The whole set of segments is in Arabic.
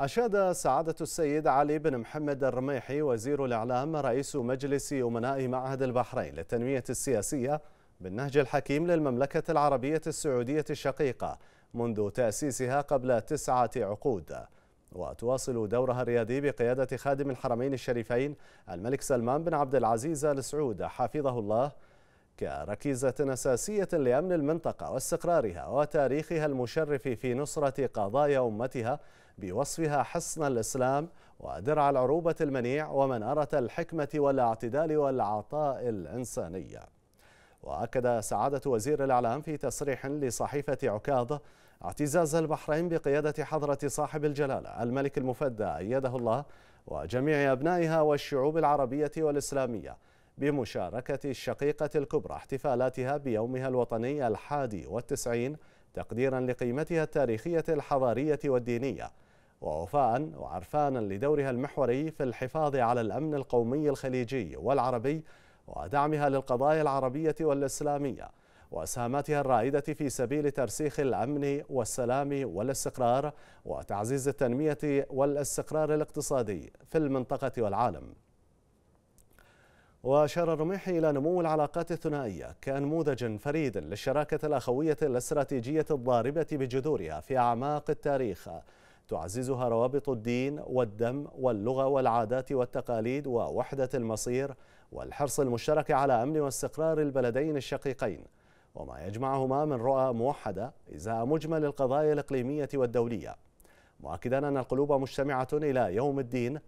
أشاد سعادة السيد علي بن محمد الرميحي وزير الإعلام رئيس مجلس أمناء معهد البحرين للتنمية السياسية بالنهج الحكيم للمملكة العربية السعودية الشقيقة منذ تأسيسها قبل تسعة عقود وتواصل دورها الريادي بقيادة خادم الحرمين الشريفين الملك سلمان بن عبد العزيز السعود حفظه الله كركيزة أساسية لأمن المنطقة واستقرارها وتاريخها المشرف في نصرة قضايا أمتها بوصفها حصن الإسلام ودرع العروبة المنيع ومنارة الحكمة والاعتدال والعطاء الإنسانية وأكد سعادة وزير الإعلام في تصريح لصحيفة عكاظ اعتزاز البحرين بقيادة حضرة صاحب الجلالة الملك المفدى أيده الله وجميع أبنائها والشعوب العربية والإسلامية بمشاركة الشقيقة الكبرى احتفالاتها بيومها الوطني الحادي والتسعين تقديرا لقيمتها التاريخية الحضارية والدينية ووفاء وعرفانا لدورها المحوري في الحفاظ على الأمن القومي الخليجي والعربي ودعمها للقضايا العربية والإسلامية واسهاماتها الرائده في سبيل ترسيخ الامن والسلام والاستقرار وتعزيز التنميه والاستقرار الاقتصادي في المنطقه والعالم وأشار الرميحي إلى نمو العلاقات الثنائية كنموذج فريد للشراكة الأخوية الاستراتيجية الضاربة بجذورها في أعماق التاريخ تعززها روابط الدين والدم واللغة والعادات والتقاليد ووحدة المصير والحرص المشترك على أمن واستقرار البلدين الشقيقين وما يجمعهما من رؤى موحدة إزاء مجمل القضايا الإقليمية والدولية مؤكدا أن القلوب مجتمعة إلى يوم الدين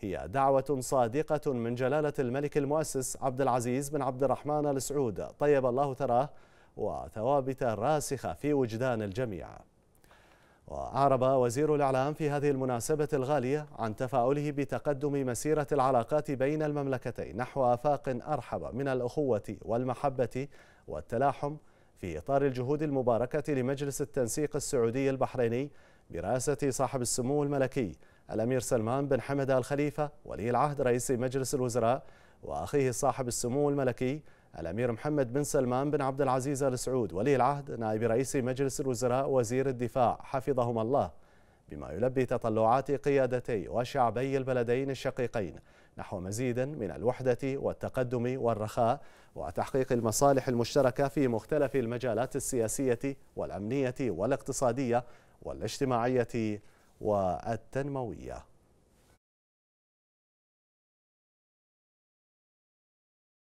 هي دعوة صادقة من جلالة الملك المؤسس عبد العزيز بن عبد الرحمن السعود طيب الله ثراه وثوابت راسخة في وجدان الجميع وأعرب وزير الإعلام في هذه المناسبة الغالية عن تفاؤله بتقدم مسيرة العلاقات بين المملكتين نحو آفاق أرحب من الأخوة والمحبة والتلاحم في إطار الجهود المباركة لمجلس التنسيق السعودي البحريني برئاسة صاحب السمو الملكي الأمير سلمان بن حمد الخليفة ولي العهد رئيس مجلس الوزراء وأخيه صاحب السمو الملكي الأمير محمد بن سلمان بن عبد العزيز آل سعود ولي العهد نائب رئيس مجلس الوزراء وزير الدفاع حفظهما الله بما يلبي تطلعات قيادتي وشعبي البلدين الشقيقين نحو مزيد من الوحدة والتقدم والرخاء وتحقيق المصالح المشتركة في مختلف المجالات السياسية والأمنية والاقتصادية والاجتماعية والتنموية